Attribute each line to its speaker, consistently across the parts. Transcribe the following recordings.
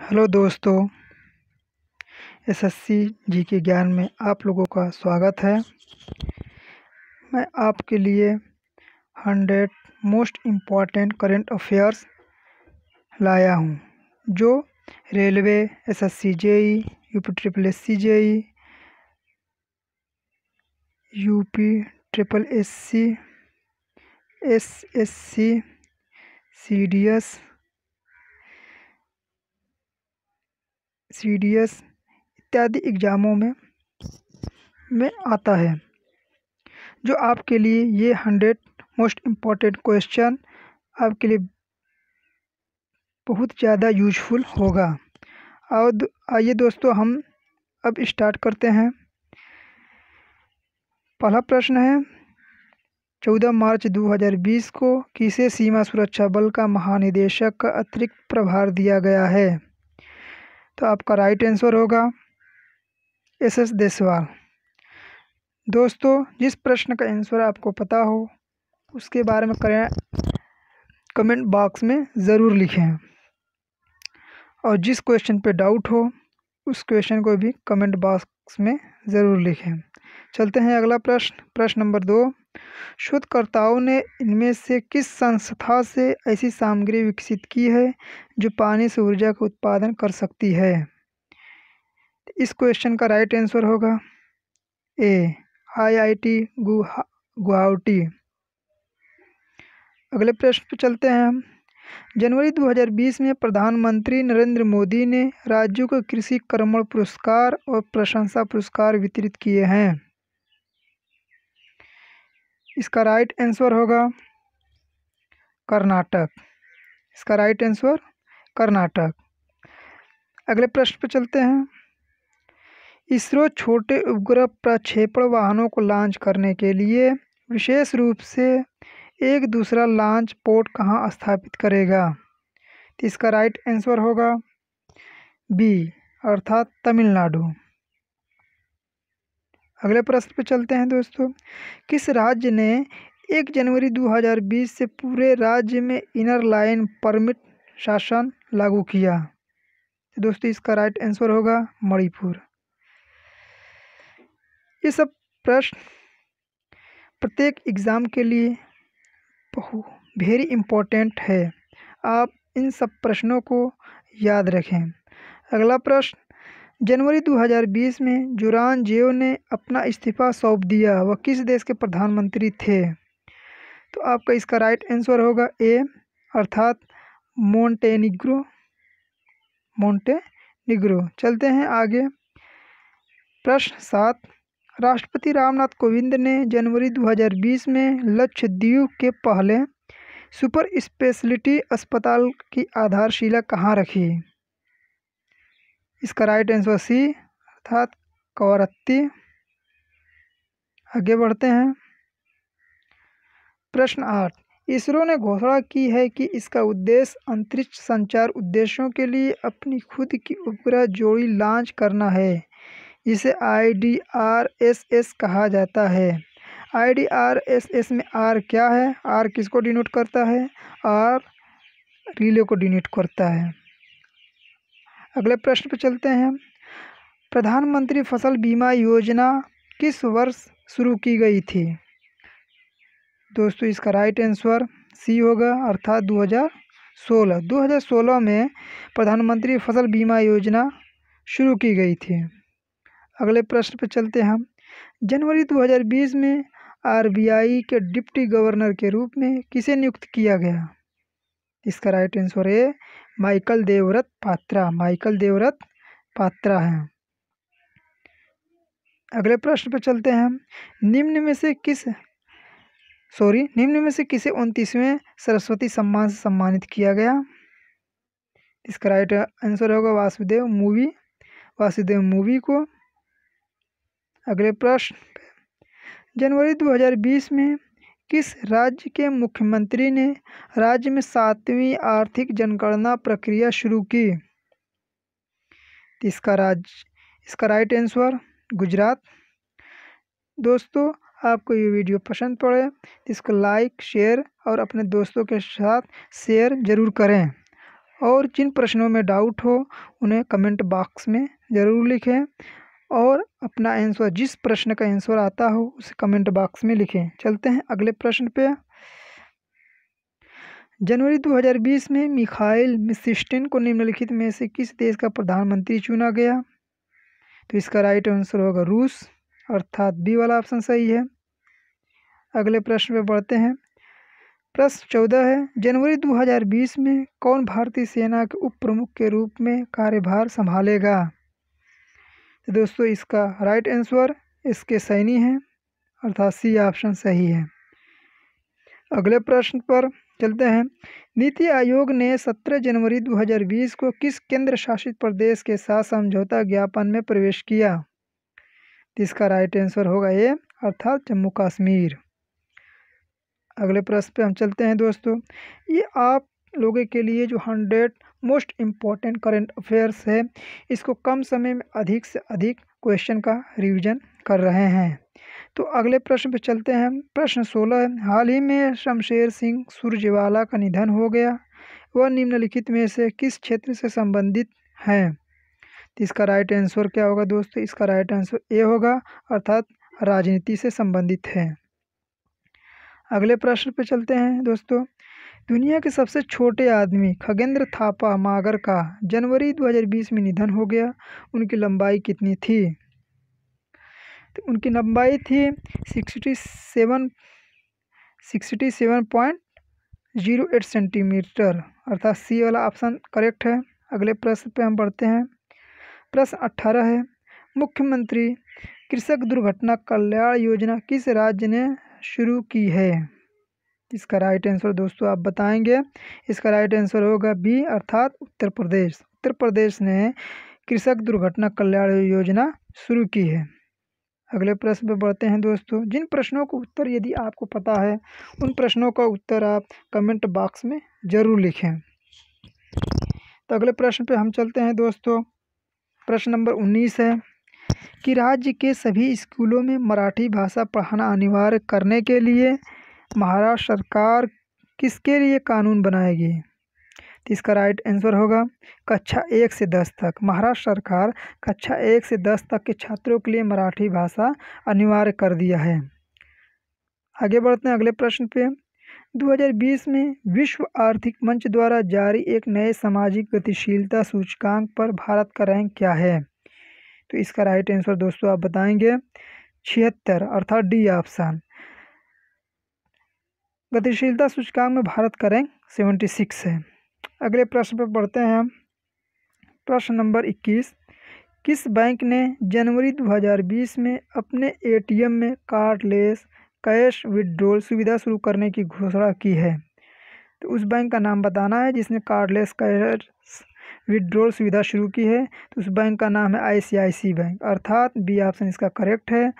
Speaker 1: Hello दोस्तों SSC के ज्ञान में आप लोगों का स्वागत है मैं आपके लिए hundred most important current affairs लाया हूं, जो railway SSC JE UP triple S C JE UP triple S C S S C C D S C D S इत्यादि एग्ज़ामों में में आता है जो आपके लिए ये हंड्रेड मोस्ट इम्पॉर्टेंट क्वेश्चन आपके लिए बहुत ज़्यादा यूजफुल होगा और आइए दोस्तों हम अब स्टार्ट करते हैं पहला प्रश्न है चौदह मार्च दो हज़ार बीस को किसे सीमा सुरक्षा बल का महानिदेशक का अतिरिक्त प्रभार दिया गया है तो आपका राइट आंसर होगा एस एस देसवाल दोस्तों जिस प्रश्न का आंसर आपको पता हो उसके बारे में करें कमेंट बॉक्स में ज़रूर लिखें और जिस क्वेश्चन पे डाउट हो उस क्वेश्चन को भी कमेंट बॉक्स में ज़रूर लिखें चलते हैं अगला प्रश्न प्रश्न नंबर दो शोधकर्ताओं ने इनमें से किस संस्था से ऐसी सामग्री विकसित की है जो पानी से ऊर्जा का उत्पादन कर सकती है इस क्वेश्चन का राइट आंसर होगा ए आईआईटी टी गुवाहाटी अगले प्रश्न पर चलते हैं हम जनवरी 2020 में प्रधानमंत्री नरेंद्र मोदी ने राज्यों को कृषि कर्मण पुरस्कार और प्रशंसा पुरस्कार वितरित किए हैं इसका राइट आंसर होगा कर्नाटक इसका राइट आंसर कर्नाटक अगले प्रश्न पर चलते हैं इसरो छोटे उपग्रह प्रक्षेपण वाहनों को लॉन्च करने के लिए विशेष रूप से एक दूसरा लॉन्च पोर्ट कहाँ स्थापित करेगा तो इसका राइट आंसर होगा बी अर्थात तमिलनाडु अगले प्रश्न पे चलते हैं दोस्तों किस राज्य ने एक जनवरी 2020 से पूरे राज्य में इनर लाइन परमिट शासन लागू किया दोस्तों इसका राइट आंसर होगा मणिपुर ये सब प्रश्न प्रत्येक एग्ज़ाम के लिए बहु वेरी इम्पोर्टेंट है आप इन सब प्रश्नों को याद रखें अगला प्रश्न जनवरी 2020 में जुरान जेव ने अपना इस्तीफा सौंप दिया वह किस देश के प्रधानमंत्री थे तो आपका इसका राइट आंसर होगा ए अर्थात मोंटेनिग्रो मोंटेनिग्रो चलते हैं आगे प्रश्न सात राष्ट्रपति रामनाथ कोविंद ने जनवरी 2020 में लक्षद्वीप के पहले सुपर स्पेशलिटी अस्पताल की आधारशिला कहाँ रखी इसका राइट आंसर सी अर्थात कवरत्ती आगे बढ़ते हैं प्रश्न आठ इसरो ने घोषणा की है कि इसका उद्देश्य अंतरिक्ष संचार उद्देश्यों के लिए अपनी खुद की उपग्रह जोड़ी लॉन्च करना है इसे आईडीआरएसएस कहा जाता है आईडीआरएसएस में आर क्या है आर किसको डिनोट करता है आर रिले को डिनोट करता है अगले प्रश्न पर चलते हैं प्रधानमंत्री फसल बीमा योजना किस वर्ष शुरू की गई थी दोस्तों इसका राइट आंसर सी होगा अर्थात 2016 2016 में प्रधानमंत्री फसल बीमा योजना शुरू की गई थी अगले प्रश्न पर चलते हैं जनवरी 2020 में आरबीआई के डिप्टी गवर्नर के रूप में किसे नियुक्त किया गया इसका राइट आंसर है माइकल देवरत पात्रा माइकल देवरत पात्रा हैं अगले प्रश्न पर चलते हैं निम्न में से किस सॉरी निम्न में से किसे उनतीसवें सरस्वती सम्मान से सम्मानित किया गया इसका राइट आंसर होगा वासुदेव मूवी वासुदेव मूवी को अगले प्रश्न जनवरी 2020 में किस राज्य के मुख्यमंत्री ने राज्य में सातवीं आर्थिक जनगणना प्रक्रिया शुरू की इसका राज्य इसका राइट आंसर गुजरात दोस्तों आपको ये वीडियो पसंद पड़े इसको लाइक शेयर और अपने दोस्तों के साथ शेयर ज़रूर करें और जिन प्रश्नों में डाउट हो उन्हें कमेंट बॉक्स में ज़रूर लिखें और अपना आंसर जिस प्रश्न का आंसर आता हो उसे कमेंट बॉक्स में लिखें चलते हैं अगले प्रश्न पे जनवरी 2020 में मिखाइल मिसिस्टिन को निम्नलिखित में से किस देश का प्रधानमंत्री चुना गया तो इसका राइट आंसर होगा रूस अर्थात बी वाला ऑप्शन सही है अगले प्रश्न पे बढ़ते हैं प्रश्न चौदह है जनवरी 2020 में कौन भारतीय सेना के उप प्रमुख के रूप में कार्यभार संभालेगा तो दोस्तों इसका राइट आंसर इसके सैनी है अर्थात सी ऑप्शन सही है अगले प्रश्न पर चलते हैं नीति आयोग ने 17 जनवरी 2020 को किस केंद्र शासित प्रदेश के साथ समझौता ज्ञापन में प्रवेश किया तो इसका राइट आंसर होगा ए अर्थात जम्मू कश्मीर अगले प्रश्न पे हम चलते हैं दोस्तों ये आप लोगों के लिए जो hundred most important current affairs है इसको कम समय में अधिक से अधिक क्वेश्चन का रिवीजन कर रहे हैं तो अगले प्रश्न पर चलते हैं प्रश्न सोलह है हाल ही में शमशेर सिंह सुरजेवाला का निधन हो गया वह निम्नलिखित में से किस क्षेत्र से संबंधित हैं तो इसका राइट आंसर क्या होगा दोस्तों इसका राइट आंसर ए होगा अर्थात राजनीति से संबंधित है अगले प्रश्न पर चलते हैं दोस्तों दुनिया के सबसे छोटे आदमी खगेंद्र थापा मागर का जनवरी 2020 में निधन हो गया उनकी लंबाई कितनी थी तो उनकी लंबाई थी sixty seven sixty seven point zero eight centimetre अर्थात सी वाला ऑप्शन करेक्ट है अगले प्रश्न पे हम बढ़ते हैं प्रश्न अट्ठारह है मुख्यमंत्री कृषक दुर्घटना कल्याण योजना किस राज्य ने शुरू की है इसका राइट आंसर दोस्तों आप बताएंगे इसका राइट आंसर होगा बी अर्थात उत्तर प्रदेश उत्तर प्रदेश ने कृषक दुर्घटना कल्याण योजना शुरू की है अगले प्रश्न पर बढ़ते हैं दोस्तों जिन प्रश्नों का उत्तर यदि आपको पता है उन प्रश्नों का उत्तर आप कमेंट बॉक्स में ज़रूर लिखें तो अगले प्रश्न पर हम चलते हैं दोस्तों प्रश्न नंबर उन्नीस है कि राज्य के सभी स्कूलों में मराठी भाषा पढ़ाना अनिवार्य करने के लिए महाराष्ट्र सरकार किसके लिए कानून बनाएगी तो इसका राइट आंसर होगा कक्षा एक से दस तक महाराष्ट्र सरकार कक्षा एक से दस तक के छात्रों के लिए मराठी भाषा अनिवार्य कर दिया है आगे बढ़ते हैं अगले प्रश्न पे 2020 में विश्व आर्थिक मंच द्वारा जारी एक नए सामाजिक गतिशीलता सूचकांक पर भारत का रैंक क्या है तो इसका राइट आंसर दोस्तों आप बताएंगे छिहत्तर अर्थात डी ऑप्शन गतिशीलता सूचकांक में भारत का रैंक सेवेंटी सिक्स है अगले प्रश्न पर पढ़ते हैं हम प्रश्न नंबर इक्कीस किस बैंक ने जनवरी 2020 में अपने एटीएम में कार्डलेस कैश विड्रॉल सुविधा शुरू करने की घोषणा की है तो उस बैंक का नाम बताना है जिसने कार्डलेस कैश विड्रॉल सुविधा शुरू की है तो उस बैंक का नाम है आईसीआईसी बैंक अर्थात बी ऑप्शन इसका करेक्ट है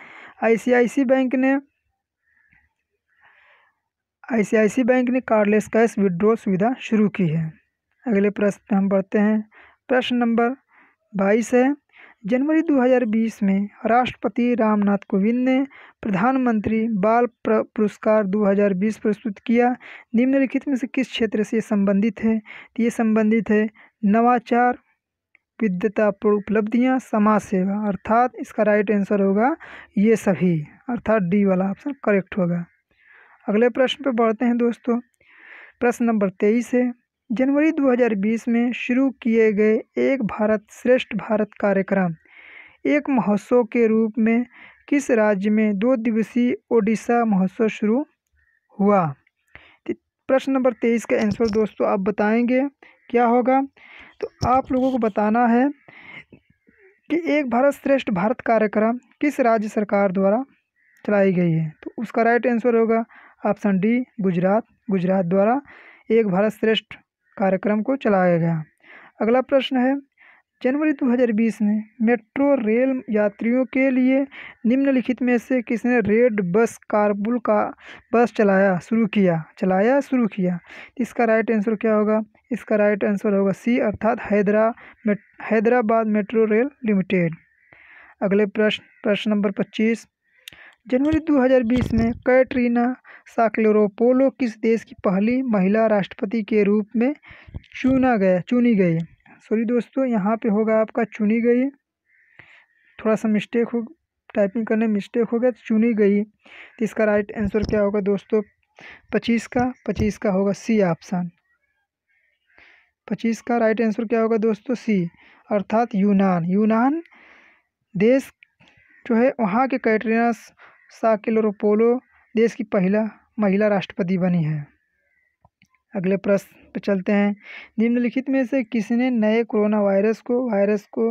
Speaker 1: आईसीआईसी बैंक ने आई बैंक ने कार्डलेस कैश विड्रॉ सुविधा शुरू की है अगले प्रश्न हम पढ़ते हैं प्रश्न नंबर बाईस है जनवरी 2020 में राष्ट्रपति रामनाथ कोविंद ने प्रधानमंत्री बाल पुरस्कार 2020 प्रस्तुत किया निम्नलिखित में से किस क्षेत्र से संबंधित है तो ये संबंधित है नवाचार विद्यतापूर्ण उपलब्धियाँ समाज सेवा अर्थात इसका राइट आंसर होगा ये सभी अर्थात डी वाला ऑप्शन करेक्ट होगा अगले प्रश्न पर बढ़ते हैं दोस्तों प्रश्न नंबर तेईस है जनवरी 2020 में शुरू किए गए एक भारत श्रेष्ठ भारत कार्यक्रम एक महोत्सव के रूप में किस राज्य में दो दिवसीय ओडिशा महोत्सव शुरू हुआ प्रश्न नंबर तेईस का आंसर दोस्तों आप बताएंगे क्या होगा तो आप लोगों को बताना है कि एक भारत श्रेष्ठ भारत कार्यक्रम किस राज्य सरकार द्वारा चलाई गई है तो उसका राइट आंसर होगा ऑप्शन डी गुजरात गुजरात द्वारा एक भारत श्रेष्ठ कार्यक्रम को चलाया गया अगला प्रश्न है जनवरी 2020 में मेट्रो रेल यात्रियों के लिए निम्नलिखित में से किसने रेड बस कारबुल का बस चलाया शुरू किया चलाया शुरू किया इसका राइट आंसर क्या होगा इसका राइट आंसर होगा सी अर्थात हैदरा मेट, हैदराबाद मेट्रो रेल लिमिटेड अगले प्रश्न प्रश्न नंबर पच्चीस जनवरी 2020 में कैटरीना साक्लोरोपोलो किस देश की पहली महिला राष्ट्रपति के रूप में चुना गया चुनी गई सॉरी दोस्तों यहाँ पे होगा आपका चुनी गई थोड़ा सा मिस्टेक हो टाइपिंग करने मिस्टेक हो गया तो चुनी गई तो इसका राइट आंसर क्या होगा दोस्तों पच्चीस का पच्चीस का होगा सी ऑप्शन पच्चीस का राइट आंसर क्या होगा दोस्तों सी अर्थात यूनान यूनान देश जो है वहाँ के कैटरीना साकिल रोपोलो देश की पहला महिला राष्ट्रपति बनी है अगले प्रश्न पर चलते हैं निम्नलिखित में से किसने नए कोरोना वायरस को वायरस को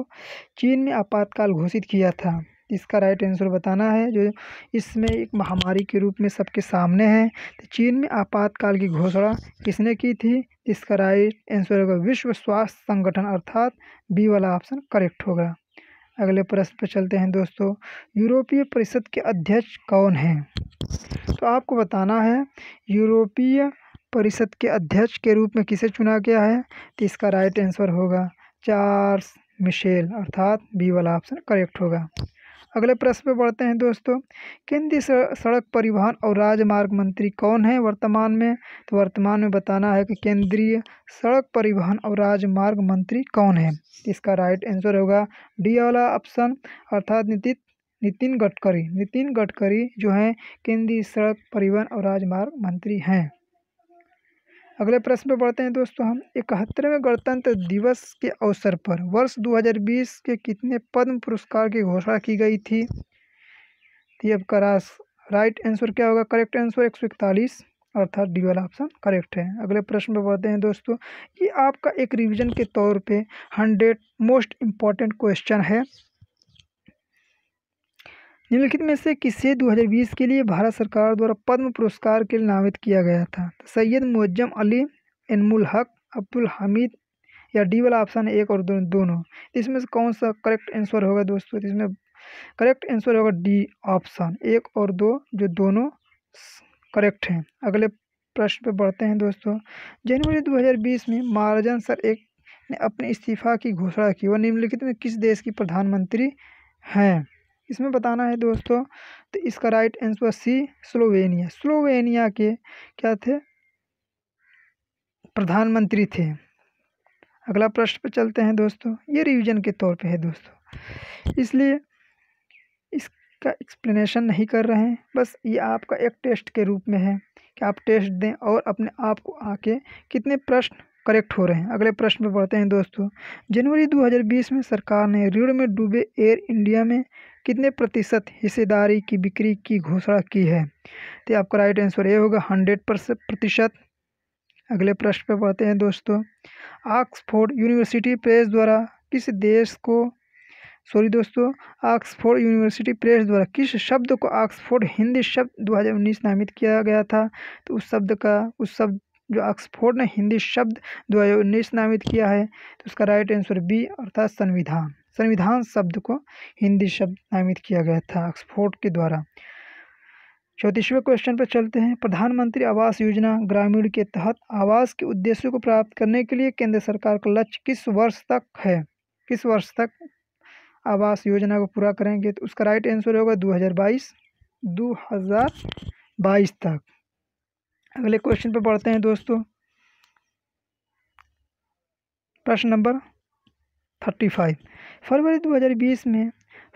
Speaker 1: चीन में आपातकाल घोषित किया था इसका राइट आंसर बताना है जो इसमें एक महामारी के रूप में सबके सामने है तो चीन में आपातकाल की घोषणा किसने की थी इसका राइट आंसर होगा विश्व स्वास्थ्य संगठन अर्थात बी वाला ऑप्शन करेक्ट होगा अगले प्रश्न पर चलते हैं दोस्तों यूरोपीय परिषद के अध्यक्ष कौन हैं तो आपको बताना है यूरोपीय परिषद के अध्यक्ष के रूप में किसे चुना गया है तो इसका राइट आंसर होगा चार्ल्स मिशेल अर्थात बी वाला ऑप्शन करेक्ट होगा अगले प्रश्न पे बढ़ते हैं दोस्तों केंद्रीय सड़क परिवहन और राजमार्ग मंत्री कौन है वर्तमान में तो वर्तमान में बताना है कि केंद्रीय सड़क परिवहन और राजमार्ग मंत्री कौन है इसका राइट आंसर होगा डी वाला ऑप्शन अर्थात नितिन नितिन गडकरी नितिन गडकरी जो हैं केंद्रीय सड़क परिवहन और राजमार्ग मंत्री हैं अगले प्रश्न पर बढ़ते हैं दोस्तों हम इकहत्तरवें गणतंत्र दिवस के अवसर पर वर्ष 2020 के कितने पद्म पुरस्कार की घोषणा की गई थी अब ये आपका राइट आंसर क्या होगा करेक्ट आंसर एक सौ इकतालीस अर्थात डी वाला ऑप्शन करेक्ट है अगले प्रश्न पर बढ़ते हैं दोस्तों ये आपका एक रिवीजन के तौर पे हंड्रेड मोस्ट इम्पॉर्टेंट क्वेश्चन है निम्नलिखित में से किसे 2020 के लिए भारत सरकार द्वारा पद्म पुरस्कार के लिए नामित किया गया था तो सैयद मुजम अली इनमुल हक अब्दुल हमीद या डी वाला ऑप्शन एक और दो, दोनों इसमें से कौन सा करेक्ट आंसर होगा दोस्तों इसमें करेक्ट आंसर होगा डी ऑप्शन एक और दो जो दोनों करेक्ट हैं अगले प्रश्न पर बढ़ते हैं दोस्तों जनवरी 2020 में महाराजन सर एक ने अपने इस्तीफा की घोषणा की वह निम्नलिखित में किस देश की प्रधानमंत्री हैं इसमें बताना है दोस्तों तो इसका right answer C Slovenia Slovenia के क्या थे प्रधानमंत्री थे अगला प्रश्न पर चलते हैं दोस्तों ये रिवीजन के तौर पे है दोस्तों इसलिए इसका एक्सप्लेनेशन नहीं कर रहे हैं बस ये आपका एक टेस्ट के रूप में है कि आप टेस्ट दें और अपने आप को आके कितने प्रश्न करेक्ट हो रहे हैं अगले प्रश्न पर पढ़ते हैं दोस्तों जनवरी 2020 में सरकार ने ऋण में डूबे एयर इंडिया में कितने प्रतिशत हिस्सेदारी की बिक्री की घोषणा की है तो आपका राइट आंसर ये होगा हंड्रेड प्रतिशत अगले प्रश्न पर पढ़ते हैं दोस्तों ऑक्सफोर्ड यूनिवर्सिटी प्रेस द्वारा किस देश को सॉरी दोस्तों ऑक्सफोर्ड यूनिवर्सिटी प्रेस द्वारा किस शब्द को ऑक्सफोर्ड हिंदी शब्द 2019 नामित किया गया था तो उस शब्द का उस शब्द जो ऑक्सफोर्ड ने हिंदी शब्द दो हज़ार उन्नीस नामित किया है तो उसका राइट आंसर बी अर्थात संविधान संविधान शब्द को हिंदी शब्द नामित किया गया था ऑक्सफोर्ड के द्वारा चौंतीसवें क्वेश्चन पर चलते हैं प्रधानमंत्री आवास योजना ग्रामीण के तहत आवास के उद्देश्यों को प्राप्त करने के लिए केंद्र सरकार का लक्ष्य किस वर्ष तक है किस वर्ष तक आवास योजना को पूरा करेंगे तो उसका राइट आंसर होगा 2022 2022 तक अगले क्वेश्चन पे बढ़ते हैं दोस्तों प्रश्न नंबर थर्टी फाइव फरवरी दो हज़ार बीस में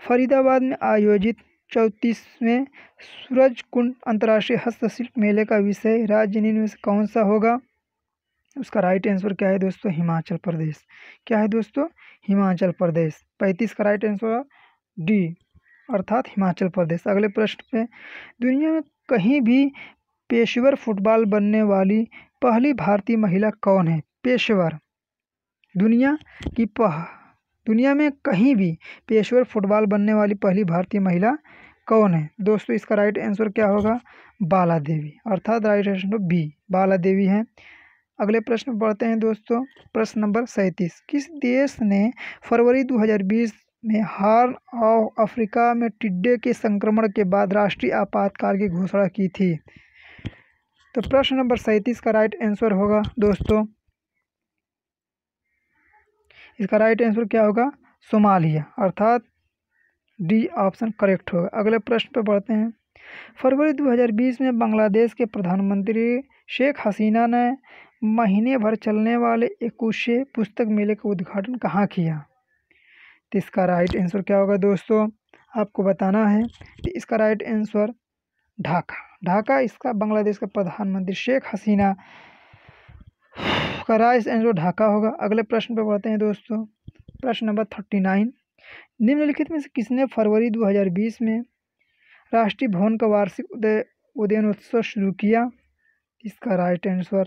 Speaker 1: फरीदाबाद में आयोजित चौंतीसवें सूरज कुंड अंतर्राष्ट्रीय हस्तशिल्प मेले का विषय राज्य निम्न में से कौन सा होगा उसका राइट आंसर क्या है दोस्तों हिमाचल प्रदेश क्या है दोस्तों हिमाचल प्रदेश पैंतीस का राइट आंसर डी अर्थात हिमाचल प्रदेश अगले प्रश्न पे दुनिया में कहीं भी पेशेवर फुटबॉल बनने वाली पहली भारतीय महिला कौन है पेशेवर दुनिया की पह दुनिया में कहीं भी पेशेवर फुटबॉल बनने वाली पहली भारतीय महिला कौन है दोस्तों इसका राइट आंसर क्या होगा बाला देवी अर्थात right answer B Bala Devi है अगले प्रश्न पढ़ते हैं दोस्तों प्रश्न नंबर सैंतीस किस देश ने फरवरी 2020 में हार्न ऑफ अफ्रीका में टिड्डे के संक्रमण के बाद राष्ट्रीय आपातकाल की घोषणा की थी तो प्रश्न नंबर सैंतीस का राइट आंसर होगा दोस्तों इसका राइट आंसर क्या होगा सोमालिया अर्थात डी ऑप्शन करेक्ट होगा अगले प्रश्न पर बढ़ते हैं फरवरी 2020 में बांग्लादेश के प्रधानमंत्री शेख हसीना ने महीने भर चलने वाले इक्कीसवें पुस्तक मेले का उद्घाटन कहाँ किया तो इसका राइट आंसर क्या होगा दोस्तों आपको बताना है तो इसका राइट आंसर ढाका ढाका इसका बांग्लादेश का प्रधानमंत्री शेख हसीना का राइस एंड ढाका होगा अगले प्रश्न पर बढ़ते हैं दोस्तों प्रश्न नंबर थर्टी नाइन निम्नलिखित में से किसने फरवरी 2020 में राष्ट्रीय भवन का वार्षिक उदय उदयन उत्सव शुरू किया इसका राइट आंसर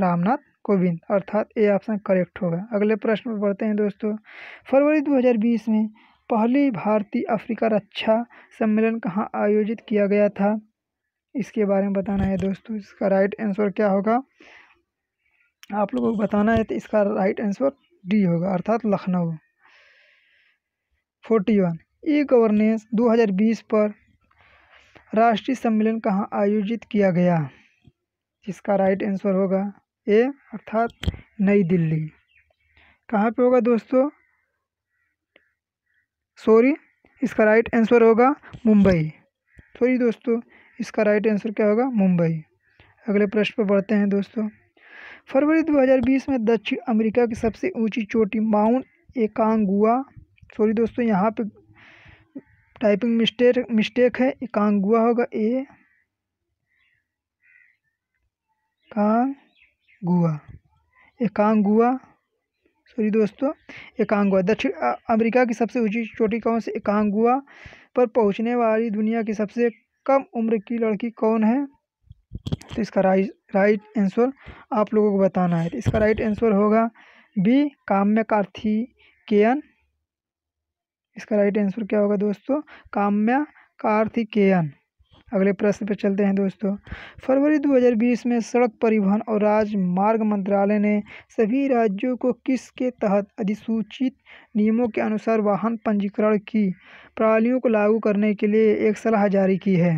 Speaker 1: रामनाथ कोविंद अर्थात ए ऑप्शन करेक्ट होगा अगले प्रश्न पर बढ़ते हैं दोस्तों फरवरी 2020 में पहली भारतीय अफ्रीका रक्षा सम्मेलन कहाँ आयोजित किया गया था इसके बारे में बताना है दोस्तों इसका राइट आंसर क्या होगा आप लोगों को बताना है तो इसका राइट आंसर डी होगा अर्थात Lucknow forty one e governance 2020 पर राष्ट्रीय सम्मेलन कहाँ आयोजित किया गया इसका राइट आंसर होगा ए अर्थात नई दिल्ली कहाँ पे होगा दोस्तों सॉरी इसका राइट आंसर होगा मुंबई सॉरी दोस्तों इसका राइट आंसर क्या होगा मुंबई अगले प्रश्न पर बढ़ते हैं दोस्तों फरवरी 2020 में दक्षिण अमेरिका की सबसे ऊंची चोटी माउंट एकांगुआ सॉरी दोस्तों यहाँ पे टाइपिंग मिस्टेक मिस्टेक है एकांगुआ होगा ए कांगुआ एकांगुआ सॉरी दोस्तों एकांगुआ दक्षिण अमेरिका की सबसे ऊंची चोटी कौन सी एकांगुआ पर पहुंचने वाली दुनिया की सबसे कम उम्र की लड़की कौन है तो इसका राइट राइट आंसर आप लोगों को बताना है तो इसका राइट आंसर होगा बी काम्य कार्थिकेयन इसका राइट आंसर क्या होगा दोस्तों काम्या कार्थिकेयन अगले प्रश्न पर चलते हैं दोस्तों फरवरी 2020 में सड़क परिवहन और राजमार्ग मंत्रालय ने सभी राज्यों को किस के तहत अधिसूचित नियमों के अनुसार वाहन पंजीकरण की प्रणालियों को लागू करने के लिए एक सलाह जारी की है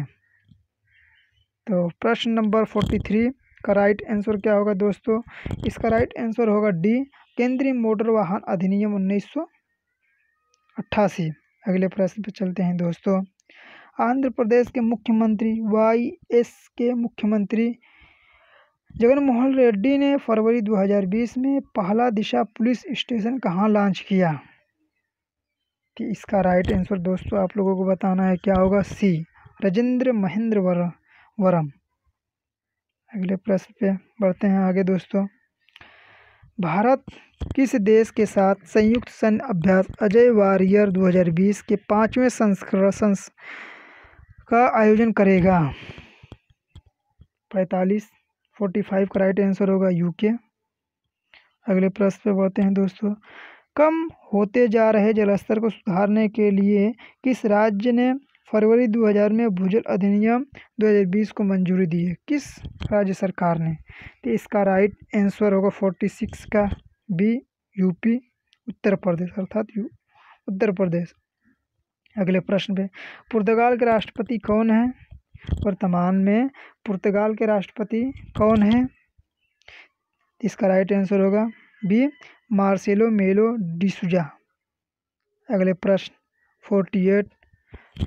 Speaker 1: तो प्रश्न नंबर फोर्टी थ्री का राइट आंसर क्या होगा दोस्तों इसका राइट आंसर होगा डी केंद्रीय मोटर वाहन अधिनियम उन्नीस अट्ठासी अगले प्रश्न पर चलते हैं दोस्तों आंध्र प्रदेश के मुख्यमंत्री वाई एस के मुख्यमंत्री जगनमोहन रेड्डी ने फरवरी 2020 में पहला दिशा पुलिस स्टेशन कहाँ लॉन्च किया कि इसका राइट आंसर दोस्तों आप लोगों को बताना है क्या होगा सी राजेंद्र महेंद्र वर, वरम अगले प्रश्न पे बढ़ते हैं आगे दोस्तों भारत किस देश के साथ संयुक्त सैन्य अभ्यास अजय वारियर 2020 के पाँचवें संस्करण का आयोजन करेगा पैंतालीस फोर्टी फाइव का राइट आंसर होगा यूके अगले प्रश्न पे बढ़ते हैं दोस्तों कम होते जा रहे जलस्तर को सुधारने के लिए किस राज्य ने फरवरी 2000 में भूजल अधिनियम 2020 को मंजूरी दी है किस राज्य सरकार ने तो इसका राइट आंसर होगा 46 का बी यूपी उत्तर प्रदेश अर्थात यू उत्तर प्रदेश अगले प्रश्न पे पुर्तगाल के राष्ट्रपति कौन है वर्तमान में पुर्तगाल के राष्ट्रपति कौन है इसका राइट आंसर होगा बी मार्सेलो मेलो डिसुजा अगले प्रश्न फोर्टी एट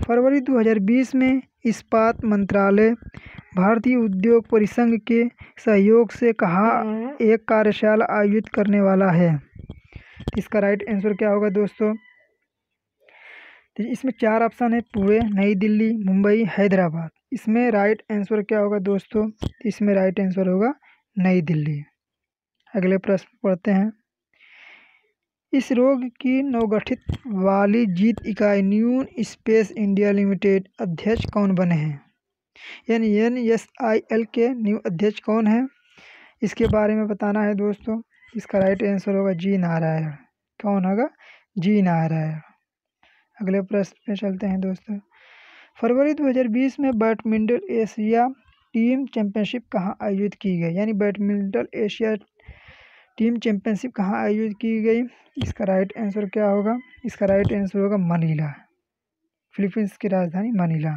Speaker 1: फरवरी 2020 में इस्पात मंत्रालय भारतीय उद्योग परिसंघ के सहयोग से कहा हाँ। एक कार्यशाला आयोजित करने वाला है इसका राइट आंसर क्या होगा दोस्तों तो इसमें चार ऑप्शन है पुणे नई दिल्ली मुंबई हैदराबाद इसमें राइट आंसर क्या होगा दोस्तों इसमें राइट आंसर होगा नई दिल्ली अगले प्रश्न पढ़ते हैं इस रोग की नवगठित वाली जीत इकाई न्यून स्पेस इंडिया लिमिटेड अध्यक्ष कौन बने हैं यानी एन एस आई एल के न्यू अध्यक्ष कौन है इसके बारे में बताना है दोस्तों इसका राइट आंसर होगा जी नारायण कौन होगा जी नारायण अगले प्रश्न पे चलते हैं दोस्तों फरवरी 2020 में बैडमिंटन एशिया टीम चैंपियनशिप कहाँ आयोजित की गई यानी बैडमिंटन एशिया टीम चैंपियनशिप कहाँ आयोजित की गई इसका राइट आंसर क्या होगा इसका राइट आंसर होगा मनीला फिलीपींस की राजधानी मनीला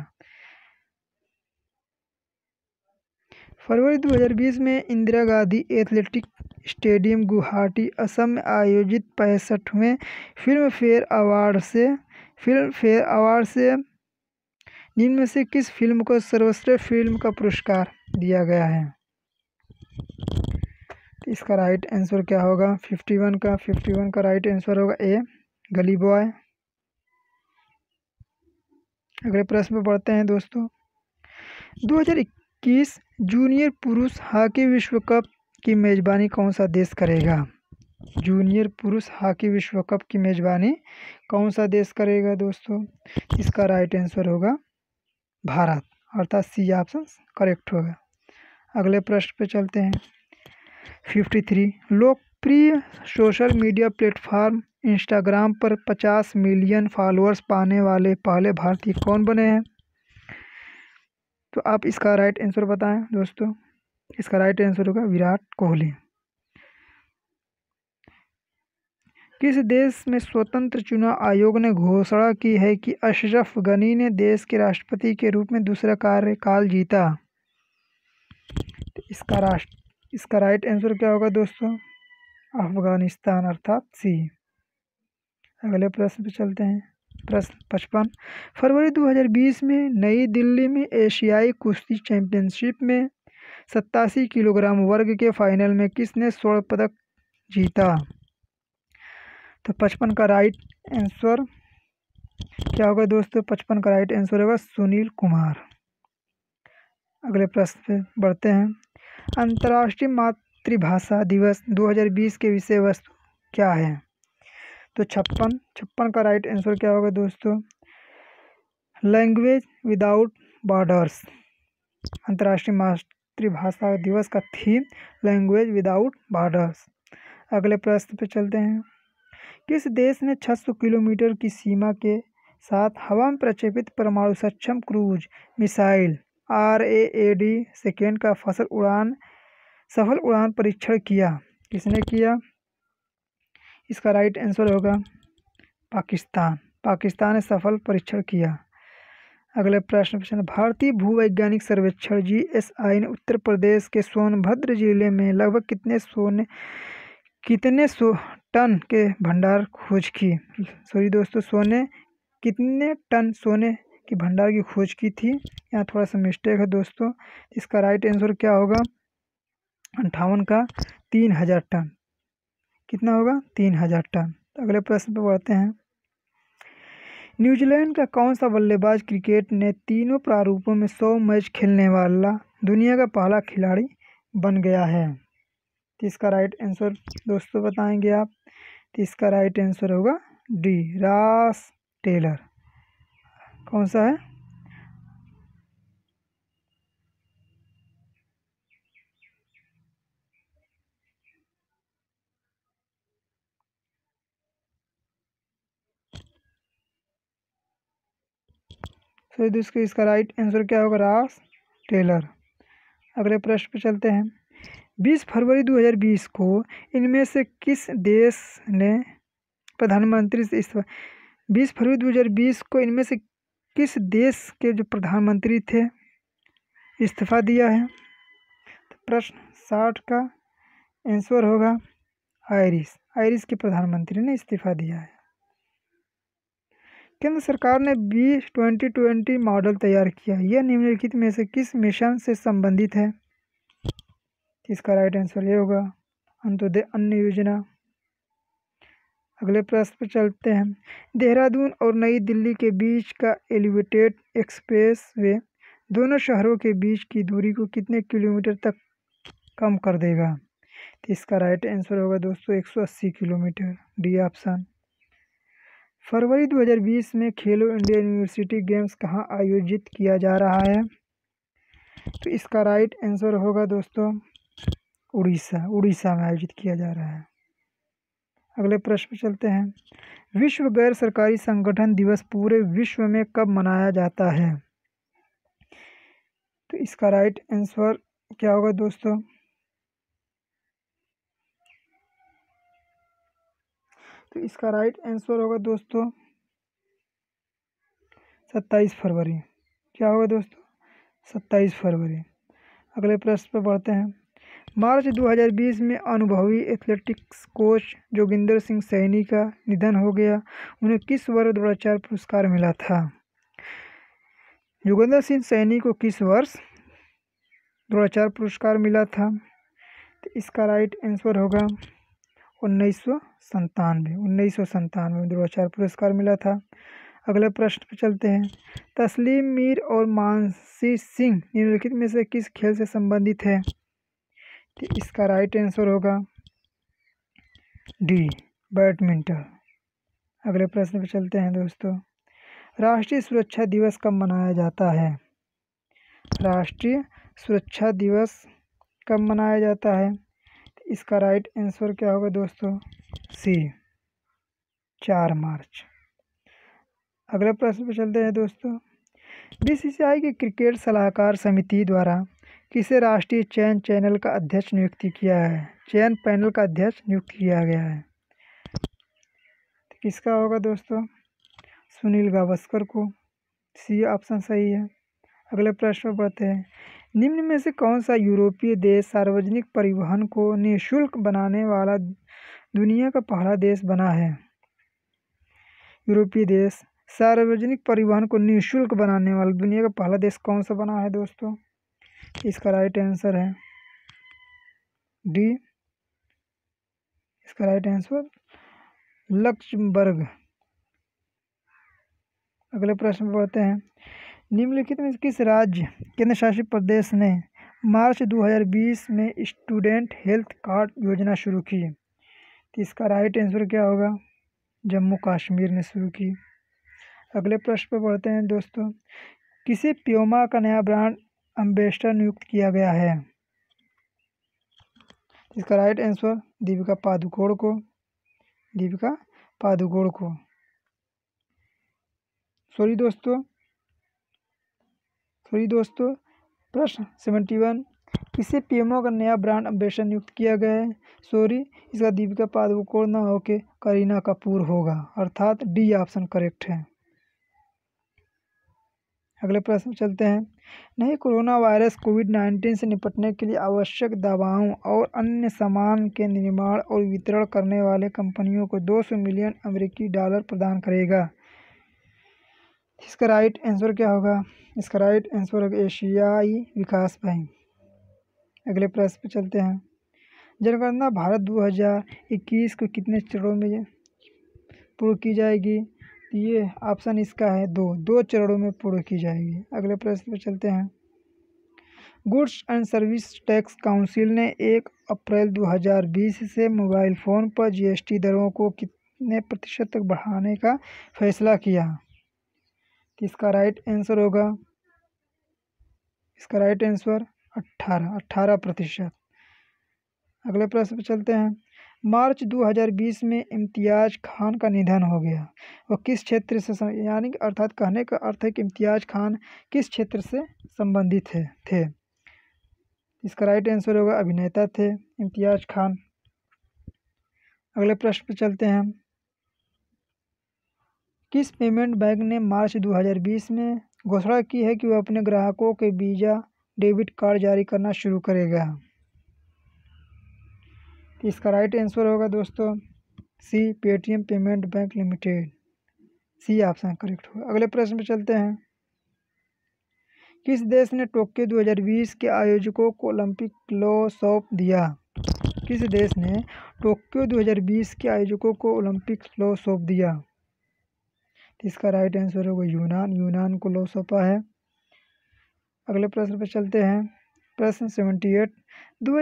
Speaker 1: फरवरी 2020 में इंदिरा गांधी एथलेटिक स्टेडियम गुवाहाटी असम में आयोजित पैंसठवें फिल्म फेयर अवार्ड से फिल्म फेयर अवार्ड से निम्न में से किस फिल्म को सर्वश्रेष्ठ फिल्म का पुरस्कार दिया गया है तो इसका राइट आंसर क्या होगा फिफ्टी वन का फिफ्टी वन का राइट आंसर होगा ए गली बॉय अगले प्रश्न पर पढ़ते हैं दोस्तों 2021 जूनियर पुरुष हॉकी विश्व कप की मेज़बानी कौन सा देश करेगा जूनियर पुरुष हॉकी विश्व कप की मेज़बानी कौन सा देश करेगा दोस्तों इसका राइट आंसर होगा भारत अर्थात सी ऑप्शन करेक्ट होगा अगले प्रश्न पे चलते हैं फिफ्टी थ्री लोकप्रिय सोशल मीडिया प्लेटफॉर्म इंस्टाग्राम पर पचास मिलियन फॉलोअर्स पाने वाले पहले भारतीय कौन बने हैं तो आप इसका राइट आंसर बताएं दोस्तों इसका राइट आंसर होगा विराट कोहली किस देश में स्वतंत्र चुनाव आयोग ने घोषणा की है कि अशरफ गनी ने देश के राष्ट्रपति के रूप में दूसरा कार्यकाल जीता तो इसका राष्ट्र इसका राइट आंसर क्या होगा दोस्तों अफगानिस्तान अर्थात सी अगले प्रश्न पर चलते हैं प्रश्न पचपन फरवरी 2020 में नई दिल्ली में एशियाई कुश्ती चैंपियनशिप में सत्तासी किलोग्राम वर्ग के फाइनल में किसने स्वर्ण पदक जीता तो पचपन का राइट आंसर क्या होगा दोस्तों पचपन का राइट आंसर होगा सुनील कुमार अगले प्रश्न पे बढ़ते हैं अंतर्राष्ट्रीय मातृभाषा दिवस 2020 के विषय वस्तु क्या है तो छप्पन छप्पन का राइट आंसर क्या होगा दोस्तों लैंग्वेज विदाउट बॉर्डर्स अंतर्राष्ट्रीय मातृभाषा दिवस का थीम लैंग्वेज विदाउट बॉर्डर्स अगले प्रश्न पे चलते हैं किस देश ने 600 किलोमीटर की सीमा के साथ हवा में प्रक्षेपित परमाणु सक्षम cruise missile R A A D second का फसल उड़ान सफल उड़ान परीक्षण किया किसने किया इसका राइट आंसर होगा पाकिस्तान पाकिस्तान ने सफल परीक्षण किया अगले प्रश्न प्रश्न भारतीय भूवैज्ञानिक सर्वेक्षण जी एस आई ने उत्तर प्रदेश के सोनभद्र जिले में लगभग कितने सोने कितने सो टन के भंडार खोज की सॉरी दोस्तों सोने कितने टन सोने की भंडार की खोज की थी यहाँ थोड़ा सा मिस्टेक है दोस्तों इसका राइट आंसर क्या होगा अंठावन का तीन हज़ार टन कितना होगा तीन हज़ार टन अगले प्रश्न पर बढ़ते हैं न्यूजीलैंड का कौन सा बल्लेबाज क्रिकेट ने तीनों प्रारूपों में सौ मैच खेलने वाला दुनिया का पहला खिलाड़ी बन गया है तो इसका राइट आंसर दोस्तों बताएंगे आप तो इसका राइट आंसर होगा डी रास टेलर कौन सा है तो इसका राइट आंसर क्या होगा रास टेलर अगले प्रश्न पर चलते हैं बीस फरवरी 2020 को इनमें से किस देश ने प्रधानमंत्री से इस्तीफा बीस फरवरी 2020 को इनमें से किस देश के जो प्रधानमंत्री थे इस्तीफा दिया है तो प्रश्न साठ का आंसर होगा आयरिस आयरिस के प्रधानमंत्री ने इस्तीफा दिया है केंद्र सरकार ने बीस ट्वेंटी ट्वेंटी मॉडल तैयार किया यह निम्नलिखित में से किस मिशन से संबंधित है तो इसका राइट आंसर ये होगा अंत्योदय अन्न योजना अगले प्रश्न पर चलते हैं देहरादून और नई दिल्ली के बीच का एलिवेटेड एक्सप्रेस वे दोनों शहरों के बीच की दूरी को कितने किलोमीटर तक कम कर देगा तो इसका राइट आंसर होगा दोस्तों 180 किलोमीटर डी ऑप्शन फरवरी 2020 में खेलो इंडिया यूनिवर्सिटी गेम्स कहाँ आयोजित किया जा रहा है तो इसका राइट आंसर होगा दोस्तों उड़ीसा उड़ीसा में आयोजित किया जा रहा है अगले प्रश्न पर चलते हैं विश्व गैर सरकारी संगठन दिवस पूरे विश्व में कब मनाया जाता है तो इसका राइट आंसर क्या होगा दोस्तों तो इसका राइट आंसर होगा दोस्तों सत्ताईस फरवरी क्या होगा दोस्तों सत्ताईस फरवरी अगले प्रश्न पर बढ़ते हैं मार्च 2020 में अनुभवी एथलेटिक्स कोच जोगिंदर सिंह सैनी का निधन हो गया उन्हें किस वर्ष द्रोणाचार्य पुरस्कार मिला था जोगिंदर सिंह सैनी को किस वर्ष द्रोणाचार्य पुरस्कार मिला था तो इसका राइट आंसर होगा उन्नीस सौ संतानवे उन्नीस सौ संतानवे में द्रोणाचार्य पुरस्कार मिला था अगले प्रश्न पर चलते हैं तस्लीम मीर और मानसी सिंह निम्नलिखित में से किस खेल से संबंधित है तो इसका राइट आंसर होगा डी बैडमिंटन अगले प्रश्न पर चलते हैं दोस्तों राष्ट्रीय सुरक्षा दिवस कब मनाया जाता है राष्ट्रीय सुरक्षा दिवस कब मनाया जाता है तो इसका राइट आंसर क्या होगा दोस्तों सी चार मार्च अगले प्रश्न पर चलते हैं दोस्तों बी सी सी आई की क्रिकेट सलाहकार समिति द्वारा किसे राष्ट्रीय चयन चैनल का अध्यक्ष नियुक्त किया है चयन पैनल का अध्यक्ष नियुक्त किया गया है तो किसका होगा दोस्तों सुनील गावस्कर को सी ऑप्शन सही है अगले प्रश्न पर बढ़ते हैं निम्न में से कौन सा यूरोपीय देश सार्वजनिक परिवहन को निःशुल्क बनाने वाला दुनिया का पहला देश बना है यूरोपीय देश सार्वजनिक परिवहन को निःशुल्क बनाने वाला दुनिया का पहला देश कौन सा बना है दोस्तों इसका राइट आंसर है डी इसका राइट आंसर लक्ष्मबर्ग अगले प्रश्न पढ़ते हैं निम्नलिखित में किस राज्य केंद्र शासित प्रदेश ने मार्च 2020 में स्टूडेंट हेल्थ कार्ड योजना शुरू की तो इसका राइट आंसर क्या होगा जम्मू कश्मीर ने शुरू की अगले प्रश्न पर पढ़ते हैं दोस्तों किसी प्योमा का नया ब्रांड अम्बेसडर नियुक्त किया गया है इसका राइट आंसर दीपिका पादुकोण को दीपिका पादुकोण को सॉरी दोस्तों सॉरी दोस्तों प्रश्न सेवेंटी वन इसे पीएमओ का नया ब्रांड एम्बेसडर नियुक्त किया गया है सॉरी इसका दीपिका पादुकोण ना होके करीना कपूर होगा अर्थात डी ऑप्शन करेक्ट है अगले प्रश्न चलते हैं नहीं कोरोना वायरस कोविड नाइन्टीन से निपटने के लिए आवश्यक दवाओं और अन्य सामान के निर्माण और वितरण करने वाले कंपनियों को 200 मिलियन अमेरिकी डॉलर प्रदान करेगा इसका राइट आंसर क्या होगा इसका राइट आंसर होगा एशियाई विकास बैंक अगले प्रश्न पर चलते हैं जनगणना भारत 2021 को कितने चरणों में पूर्ण की जाएगी ये ऑप्शन इसका है दो दो चरणों में पूर्ण की जाएगी अगले प्रश्न पर चलते हैं goods and service tax council ने एक अप्रैल 2020 से मोबाइल फ़ोन पर जीएसटी दरों को कितने प्रतिशत तक बढ़ाने का फैसला किया इसका राइट आंसर होगा इसका राइट आंसर अट्ठारह अट्ठारह प्रतिशत अगले प्रश्न पर चलते हैं मार्च 2020 में इम्तियाज़ खान का निधन हो गया वो किस क्षेत्र से यानी अर्थात कहने का अर्थ है कि इम्तियाज़ खान किस क्षेत्र से संबंधित है थे इसका राइट आंसर होगा अभिनेता थे इम्तियाज़ खान अगले प्रश्न पर चलते हैं किस पेमेंट बैंक ने मार्च 2020 में घोषणा की है कि वह अपने ग्राहकों के वीज़ा डेबिट कार्ड जारी करना शुरू करेगा तो इसका राइट आंसर होगा दोस्तों C Paytm payment bank limited C option correct होगा अगले प्रश्न पर चलते हैं किस देश ने टोक्यो 2020 के आयोजकों को ओलंपिक लो सौंप दिया किस देश ने टोक्यो 2020 के आयोजकों को ओलंपिक लो सौंप दिया इसका राइट आंसर होगा यूनान यूनान को लो सौंपा है अगले प्रश्न पर चलते हैं प्रश्न सेवेंटी एट दो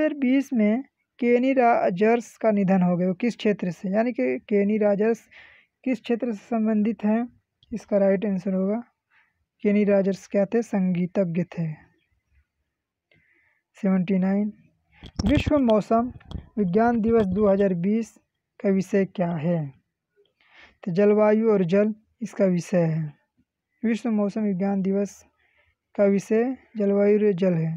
Speaker 1: में केनी राजर्स का निधन हो गया वो किस क्षेत्र से यानी कि केनी राजर्स किस क्षेत्र से संबंधित हैं इसका राइट आंसर होगा केनी राजर्स क्या थे संगीतज्ञ थे सेवेंटी नाइन विश्व मौसम विज्ञान दिवस 2020 का विषय क्या है तो जलवायु और जल इसका विषय है विश्व मौसम विज्ञान दिवस का विषय जलवायु और जल है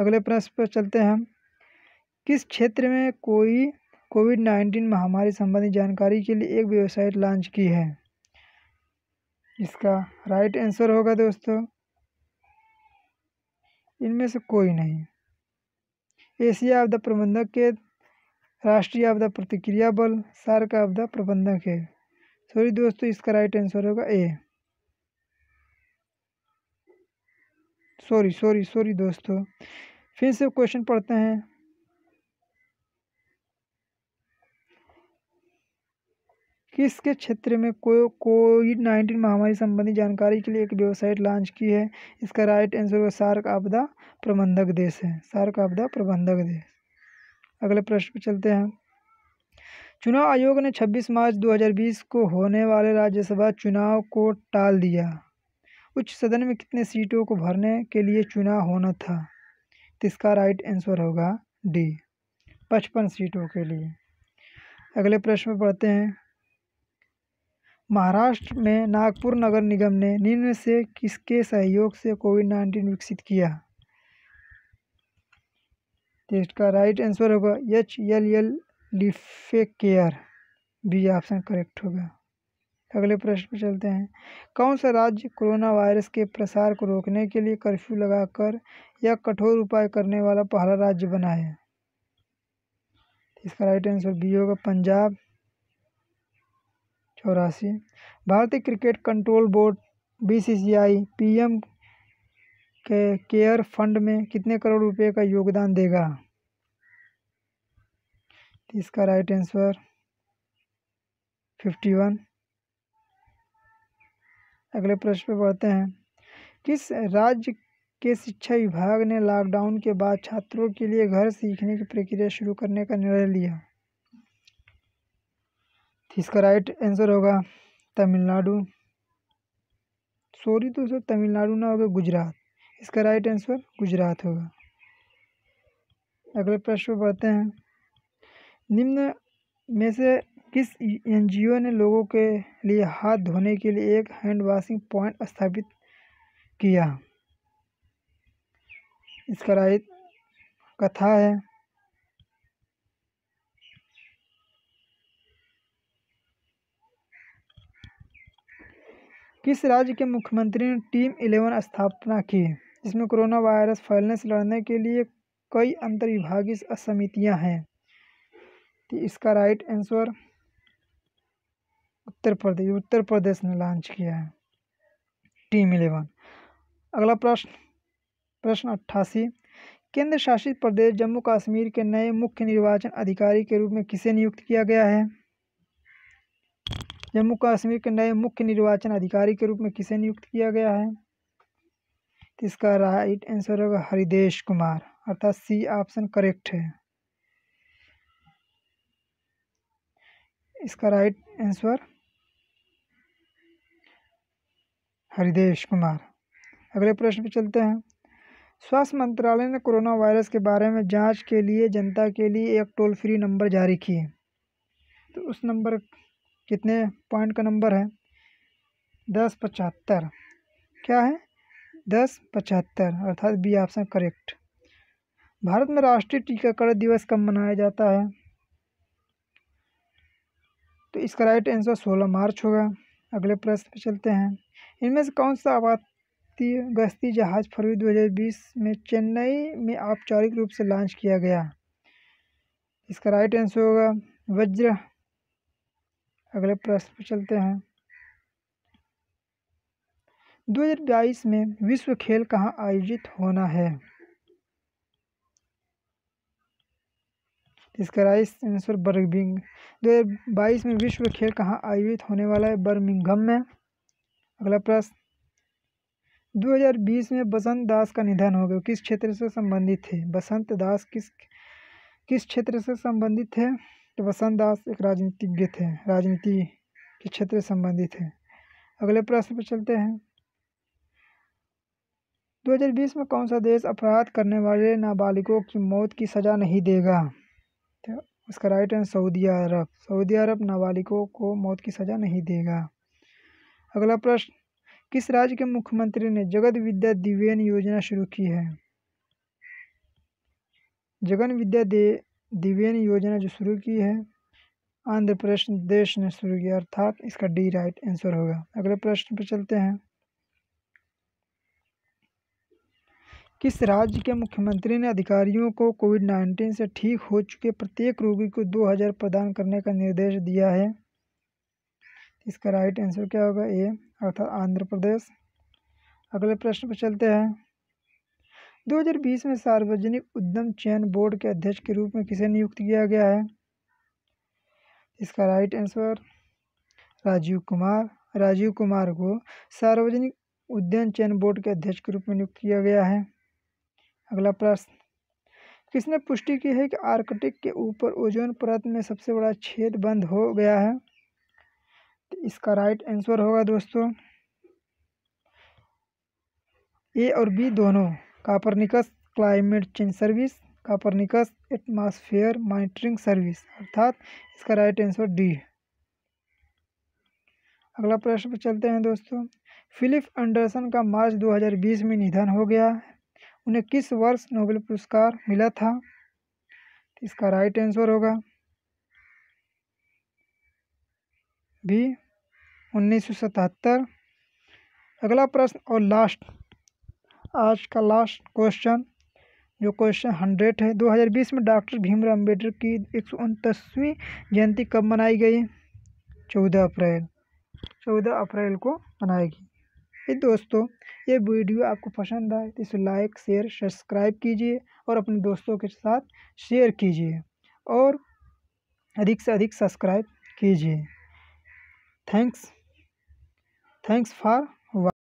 Speaker 1: अगले प्रश्न पर चलते हैं किस क्षेत्र में कोई कोविड नाइन्टीन महामारी संबंधी जानकारी के लिए एक वेबसाइट लॉन्च की है इसका राइट आंसर होगा दोस्तों इनमें से कोई नहीं एशिया आपदा प्रबंधक के राष्ट्रीय आपदा प्रतिक्रिया बल सार का आपदा प्रबंधक है सॉरी दोस्तों इसका राइट आंसर होगा ए सॉरी सॉरी सॉरी दोस्तों फिर से क्वेश्चन पढ़ते हैं किसके क्षेत्र में कोई कोविड नाइन्टीन महामारी संबंधी जानकारी के लिए एक वेबसाइट लॉन्च की है इसका राइट आंसर वो सार्क आपदा प्रबंधक देश है सार्क आपदा प्रबंधक देश अगले प्रश्न पर चलते हैं चुनाव आयोग ने 26 मार्च 2020 को होने वाले राज्यसभा चुनाव को टाल दिया उच्च सदन में कितने सीटों को भरने के लिए चुनाव होना था तो इसका राइट आंसर होगा डी पचपन सीटों के लिए अगले प्रश्न में पढ़ते हैं महाराष्ट्र में नागपुर नगर निगम ने निम्न से किसके सहयोग से कोविड नाइन्टीन विकसित किया तो इसका राइट आंसर होगा H L L lifecare B option correct होगा अगले प्रश्न पर चलते हैं कौन सा राज्य कोरोना वायरस के प्रसार को रोकने के लिए कर्फ्यू लगाकर या कठोर उपाय करने वाला पहला राज्य बना है इसका राइट आंसर बी होगा पंजाब चौरासी भारतीय cricket control board BCCI PM के केयर फंड में कितने करोड़ रुपए का योगदान देगा इसका राइट आंसर फिफ्टी वन अगले प्रश्न पर बढ़ते हैं किस राज्य के शिक्षा विभाग ने लॉकडाउन के बाद छात्रों के लिए घर सीखने की प्रक्रिया शुरू करने का निर्णय लिया तो इसका राइट आंसर होगा तमिलनाडु सॉरी तो सर तमिलनाडु ना होगा गुजरात इसका राइट आंसर गुजरात होगा अगले प्रश्न पर बढ़ते हैं निम्न में से किस एन.जी.ओ ने लोगों के लिए हाथ धोने के लिए एक हैंड वॉशिंग पॉइंट स्थापित किया इसका राइट कथा है किस राज्य के मुख्यमंत्री ने टीम इलेवन स्थापना की जिसमें कोरोना वायरस फैलने से लड़ने के लिए कई विभागीय समितियां हैं तो इसका राइट आंसर उत्तर प्रदेश उत्तर प्रदेश ने लॉन्च किया है टीम इलेवन अगला प्रश्न प्रश्न अट्ठासी केंद्र शासित प्रदेश जम्मू कश्मीर के नए मुख्य निर्वाचन अधिकारी के रूप में किसे नियुक्त किया गया है जम्मू कश्मीर के नए मुख्य निर्वाचन अधिकारी के रूप में किसे नियुक्त किया गया है तो इसका राइट आंसर होगा हरिदेश कुमार अर्थात सी ऑप्शन करेक्ट है इसका राइट आंसर हरिदेश कुमार अगले प्रश्न पे चलते हैं स्वास्थ्य मंत्रालय ने कोरोना वायरस के बारे में जांच के लिए जनता के लिए एक टोल फ्री नंबर जारी किए तो उस नंबर कितने पॉइंट का नंबर है दस पचहत्तर क्या है दस पचहत्तर अर्थात बी ऑप्शन करेक्ट भारत में राष्ट्रीय टीकाकरण दिवस कब मनाया जाता है तो इसका राइट आंसर सोलह मार्च होगा अगले प्रश्न पे चलते हैं इनमें से कौन सा आबादी गश्ती जहाज़ फरवरी 2020 में चेन्नई में औपचारिक रूप से लॉन्च किया गया इसका राइट आंसर होगा वज्र अगले प्रश्न पर चलते हैं 2022 में विश्व खेल कहाँ आयोजित होना है इसका राइट आंसर बर्मिंग दो हज़ार में विश्व खेल कहाँ आयोजित होने वाला है बर्मिंगम में अगला प्रश्न 2020 में बसंत दास का निधन हो गया किस क्षेत्र से संबंधित थे बसंत दास किस किस क्षेत्र से संबंधित थे तो बसंत दास एक राजनीतिज्ञ थे राजनीति के क्षेत्र से संबंधित है अगले प्रश्न पर चलते हैं 2020 में कौन सा देश अपराध करने वाले नाबालिगों की मौत की सज़ा नहीं देगा तो उसका राइट है सऊदी अरब सऊदी अरब नाबालिगों को मौत की सज़ा नहीं देगा अगला प्रश्न किस राज्य के मुख्यमंत्री ने जगत विद्या दिवेन योजना शुरू की है जगन विद्या दे दिवेन योजना जो शुरू की है आंध्र प्रदेश देश ने शुरू किया अर्थात इसका डी राइट आंसर होगा अगले प्रश्न पर चलते हैं किस राज्य के मुख्यमंत्री ने अधिकारियों को कोविड नाइन्टीन से ठीक हो चुके प्रत्येक रोगी को दो हजार प्रदान करने का निर्देश दिया है इसका राइट आंसर क्या होगा ए अर्थात आंध्र प्रदेश अगले प्रश्न पर चलते हैं 2020 में सार्वजनिक उद्यम चयन बोर्ड के अध्यक्ष के रूप में किसे नियुक्त किया गया है इसका राइट आंसर राजीव कुमार राजीव कुमार को सार्वजनिक उद्यम चयन बोर्ड के अध्यक्ष के रूप में नियुक्त किया गया है अगला प्रश्न किसने पुष्टि की है कि आर्कटिक के ऊपर ओजोन परत में सबसे बड़ा छेद बंद हो गया है तो इसका राइट आंसर होगा दोस्तों ए और बी दोनों Copernicus climate change service Copernicus atmosphere monitoring service अर्थात इसका राइट आंसर डी अगला प्रश्न पर चलते हैं दोस्तों फिलिप एंडरसन का मार्च 2020 में निधन हो गया उन्हें किस वर्ष नोबेल पुरस्कार मिला था इसका राइट आंसर होगा भी उन्नीस सौ सतहत्तर अगला प्रश्न और लास्ट आज का लास्ट क्वेश्चन जो क्वेश्चन हंड्रेड है 2020 में डॉक्टर भीमराव अम्बेडकर की एक जयंती कब मनाई गई चौदह अप्रैल चौदह अप्रैल को मनाएगी ये दोस्तों ये वीडियो आपको पसंद आए तो इसे लाइक शेयर सब्सक्राइब कीजिए और अपने दोस्तों के साथ शेयर कीजिए और अधिक से अधिक सब्सक्राइब कीजिए thanks thanks for